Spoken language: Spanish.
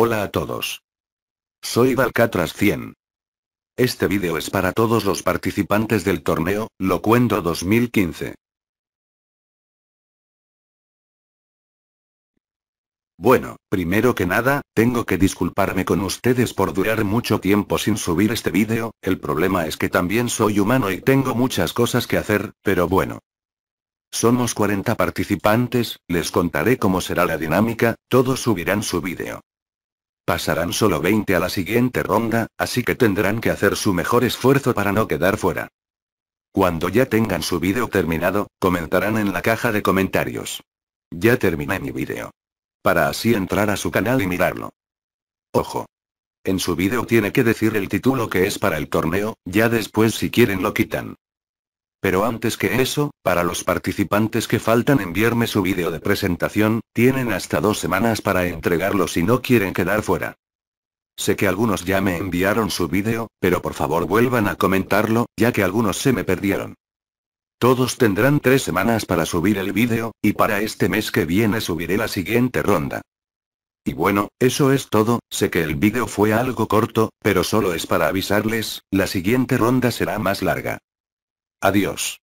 Hola a todos. Soy Valcatras 100. Este vídeo es para todos los participantes del torneo, Locuendo 2015. Bueno, primero que nada, tengo que disculparme con ustedes por durar mucho tiempo sin subir este vídeo, el problema es que también soy humano y tengo muchas cosas que hacer, pero bueno. Somos 40 participantes, les contaré cómo será la dinámica, todos subirán su vídeo. Pasarán solo 20 a la siguiente ronda, así que tendrán que hacer su mejor esfuerzo para no quedar fuera. Cuando ya tengan su video terminado, comentarán en la caja de comentarios. Ya terminé mi video, Para así entrar a su canal y mirarlo. Ojo. En su video tiene que decir el título que es para el torneo, ya después si quieren lo quitan. Pero antes que eso, para los participantes que faltan enviarme su vídeo de presentación, tienen hasta dos semanas para entregarlo si no quieren quedar fuera. Sé que algunos ya me enviaron su vídeo, pero por favor vuelvan a comentarlo, ya que algunos se me perdieron. Todos tendrán tres semanas para subir el vídeo, y para este mes que viene subiré la siguiente ronda. Y bueno, eso es todo, sé que el vídeo fue algo corto, pero solo es para avisarles, la siguiente ronda será más larga. Adiós.